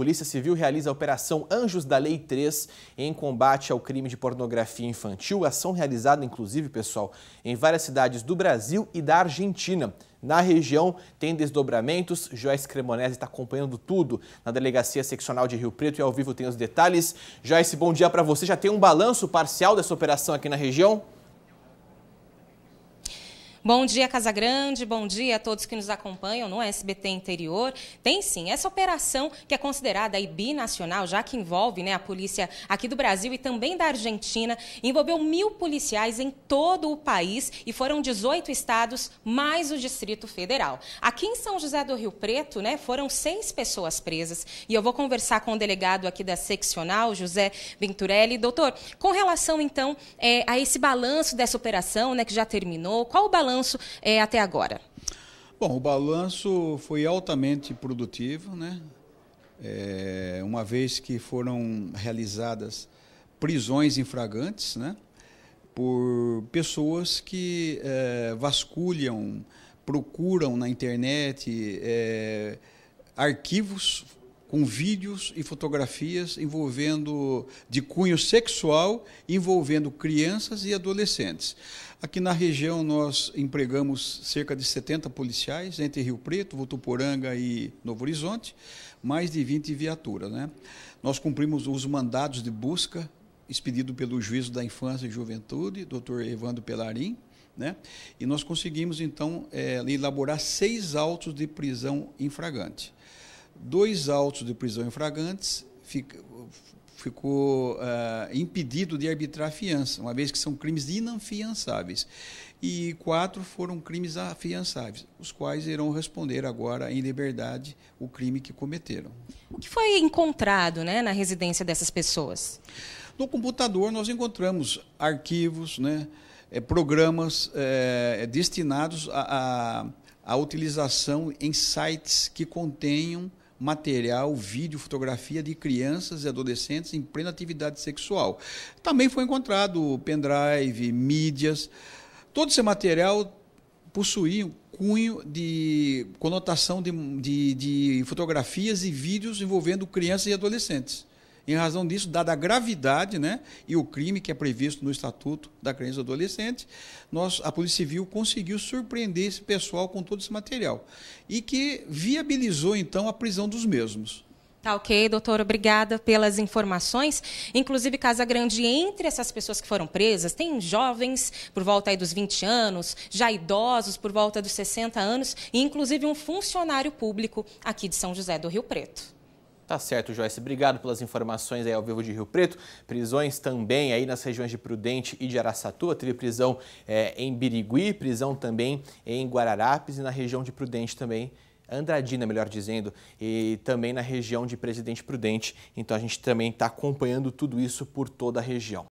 Polícia Civil realiza a Operação Anjos da Lei 3 em combate ao crime de pornografia infantil. Ação realizada, inclusive, pessoal, em várias cidades do Brasil e da Argentina. Na região tem desdobramentos. Joyce Cremonese está acompanhando tudo na Delegacia Seccional de Rio Preto e ao vivo tem os detalhes. Joyce, bom dia para você. Já tem um balanço parcial dessa operação aqui na região? Bom dia, Casa Grande. Bom dia a todos que nos acompanham no SBT Interior. Tem sim essa operação que é considerada binacional, já que envolve né, a polícia aqui do Brasil e também da Argentina. Envolveu mil policiais em todo o país e foram 18 estados mais o Distrito Federal. Aqui em São José do Rio Preto, né, foram seis pessoas presas. E eu vou conversar com o delegado aqui da seccional, José Venturelli. Doutor, com relação então é, a esse balanço dessa operação, né, que já terminou, qual o balanço? balanço é, até agora? Bom, o balanço foi altamente produtivo, né? É, uma vez que foram realizadas prisões infragantes, né? Por pessoas que é, vasculham, procuram na internet é, arquivos com vídeos e fotografias envolvendo de cunho sexual, envolvendo crianças e adolescentes. Aqui na região nós empregamos cerca de 70 policiais entre Rio Preto, Votuporanga e Novo Horizonte, mais de 20 viaturas, né? Nós cumprimos os mandados de busca expedido pelo Juízo da Infância e Juventude, Dr. Evandro Pelarim, né? E nós conseguimos então é, elaborar seis autos de prisão infragante dois autos de prisão em fragantes fica, ficou uh, impedido de arbitrar fiança, uma vez que são crimes inafiançáveis. E quatro foram crimes afiançáveis, os quais irão responder agora em liberdade o crime que cometeram. O que foi encontrado né, na residência dessas pessoas? No computador nós encontramos arquivos, né, eh, programas é, destinados à utilização em sites que contenham material, vídeo, fotografia de crianças e adolescentes em plena atividade sexual. Também foi encontrado pendrive, mídias. Todo esse material possuía um cunho de conotação de, de, de fotografias e vídeos envolvendo crianças e adolescentes. Em razão disso, dada a gravidade né, e o crime que é previsto no Estatuto da Criança e do Adolescente, nós, a Polícia Civil conseguiu surpreender esse pessoal com todo esse material e que viabilizou, então, a prisão dos mesmos. Tá ok, doutor, obrigada pelas informações. Inclusive, Casa Grande, entre essas pessoas que foram presas, tem jovens por volta dos 20 anos, já idosos por volta dos 60 anos, e inclusive um funcionário público aqui de São José do Rio Preto. Tá certo, Joyce. Obrigado pelas informações aí ao vivo de Rio Preto. Prisões também aí nas regiões de Prudente e de Araçatuba. Teve prisão é, em Birigui, prisão também em Guararapes e na região de Prudente também. Andradina, melhor dizendo, e também na região de Presidente Prudente. Então a gente também está acompanhando tudo isso por toda a região.